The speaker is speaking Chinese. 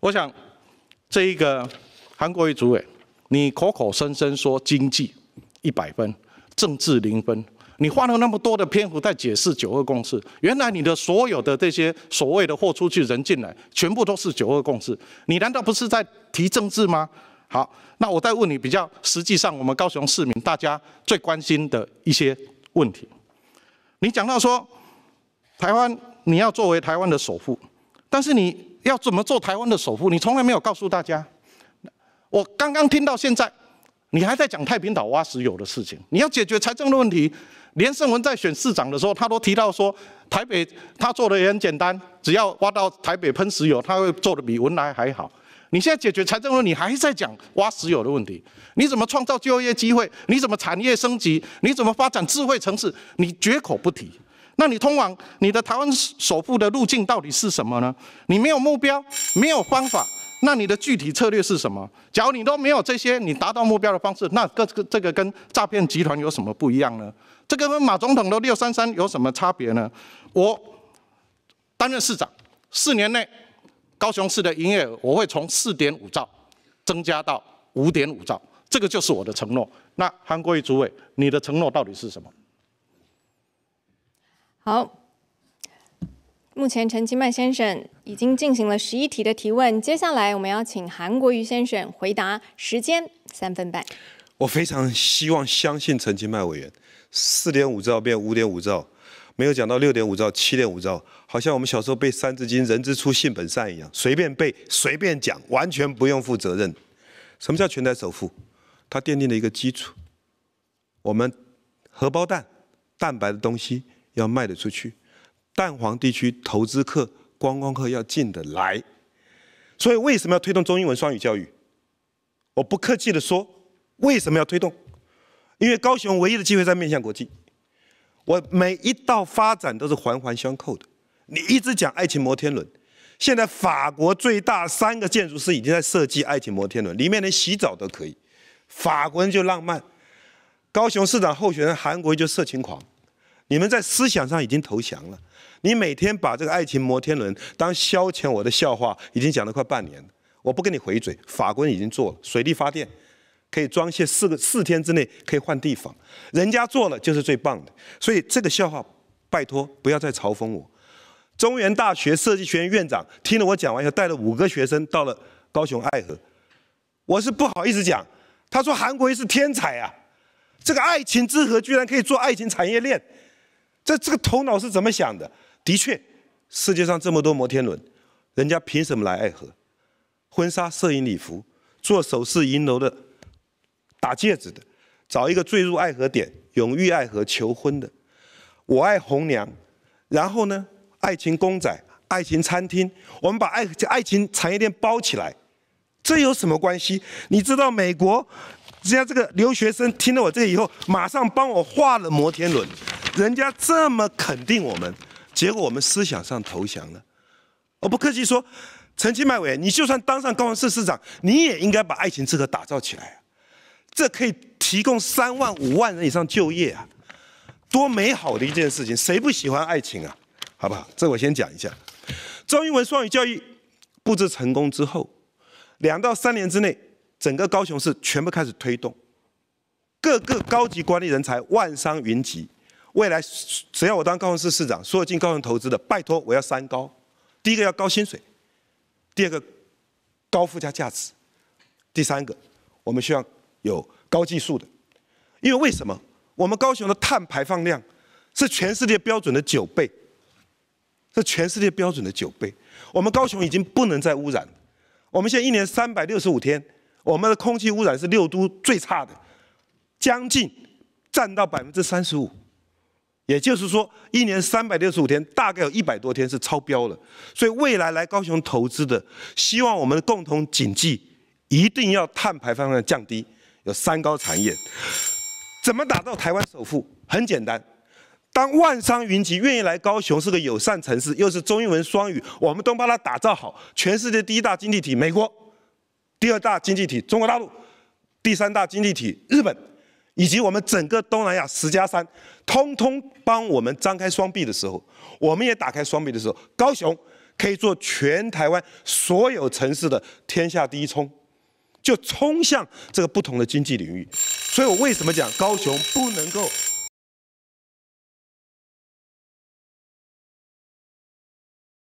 我想，这一个韩国瑜主委，你口口声声说经济一百分，政治零分，你花了那么多的篇幅在解释九二共识，原来你的所有的这些所谓的货出去人进来，全部都是九二共识，你难道不是在提政治吗？好，那我再问你，比较实际上我们高雄市民大家最关心的一些问题，你讲到说，台湾你要作为台湾的首富。但是你要怎么做台湾的首富？你从来没有告诉大家。我刚刚听到现在，你还在讲太平岛挖石油的事情。你要解决财政的问题。连胜文在选市长的时候，他都提到说，台北他做的也很简单，只要挖到台北喷石油，他会做的比文莱还好。你现在解决财政问题，你还在讲挖石油的问题。你怎么创造就业机会？你怎么产业升级？你怎么发展智慧城市？你绝口不提。那你通往你的台湾首富的路径到底是什么呢？你没有目标，没有方法，那你的具体策略是什么？假如你都没有这些，你达到目标的方式，那这个这个跟诈骗集团有什么不一样呢？这个跟马总统的六三三有什么差别呢？我担任市长四年内，高雄市的营业额我会从四点五兆增加到五点五兆，这个就是我的承诺。那韩国瑜主委，你的承诺到底是什么？好，目前陈其迈先生已经进行了十一题的提问，接下来我们要请韩国瑜先生回答，时间三分半。我非常希望相信陈其迈委员，四点五兆变五点五兆，没有讲到六点五兆、七点五兆，好像我们小时候背《三字经》“人之初，性本善”一样，随便背、随便讲，完全不用负责任。什么叫全台首富？它奠定了一个基础，我们荷包蛋蛋白的东西。要卖得出去，蛋黄地区投资客、观光客要进得来，所以为什么要推动中英文双语教育？我不客气地说，为什么要推动？因为高雄唯一的机会在面向国际。我每一道发展都是环环相扣的。你一直讲爱情摩天轮，现在法国最大三个建筑师已经在设计爱情摩天轮，里面连洗澡都可以。法国人就浪漫，高雄市长候选人韩国就色情狂。你们在思想上已经投降了。你每天把这个爱情摩天轮当消遣，我的笑话已经讲了快半年了。我不跟你回嘴。法国人已经做了水力发电，可以装卸四个四天之内可以换地方，人家做了就是最棒的。所以这个笑话，拜托不要再嘲讽我。中原大学设计学院院长听了我讲完以后，带了五个学生到了高雄爱河。我是不好意思讲，他说韩国是天才啊，这个爱情之河居然可以做爱情产业链。这这个头脑是怎么想的？的确，世界上这么多摩天轮，人家凭什么来爱河？婚纱摄影礼服、做首饰银楼的、打戒指的、找一个坠入爱河点、永遇爱河求婚的，我爱红娘，然后呢，爱情公仔、爱情餐厅，我们把爱爱情产业链包起来，这有什么关系？你知道美国人家这个留学生听了我这以后，马上帮我画了摩天轮。人家这么肯定我们，结果我们思想上投降了。我不客气说，陈其迈委员，你就算当上高雄市市长，你也应该把爱情之河打造起来啊！这可以提供三万五万人以上就业啊，多美好的一件事情，谁不喜欢爱情啊？好不好？这我先讲一下。中英文双语教育布置成功之后，两到三年之内，整个高雄市全部开始推动，各个高级管理人才万商云集。未来只要我当高雄市市长，所有进高雄投资的，拜托我要三高：第一个要高薪水，第二个高附加价值，第三个我们需要有高技术的。因为为什么？我们高雄的碳排放量是全世界标准的九倍，是全世界标准的九倍。我们高雄已经不能再污染我们现在一年三百六十五天，我们的空气污染是六都最差的，将近占到百分之三十五。也就是说，一年三百六十五天，大概有一百多天是超标了。所以未来来高雄投资的，希望我们共同谨记，一定要碳排放量降低。有三高产业，怎么打造台湾首富？很简单，当万商云集愿意来高雄，是个友善城市，又是中英文双语，我们都把它打造好。全世界第一大经济体美国，第二大经济体中国大陆，第三大经济体日本。以及我们整个东南亚十加三，通通帮我们张开双臂的时候，我们也打开双臂的时候，高雄可以做全台湾所有城市的天下第一冲，就冲向这个不同的经济领域。所以我为什么讲高雄不能够？